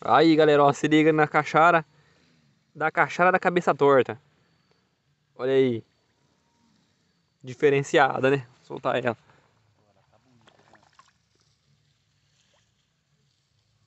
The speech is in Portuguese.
Aí, galera, ó, se liga na caixara. Da caixara da cabeça torta. Olha aí. Diferenciada, né? Vou soltar ela.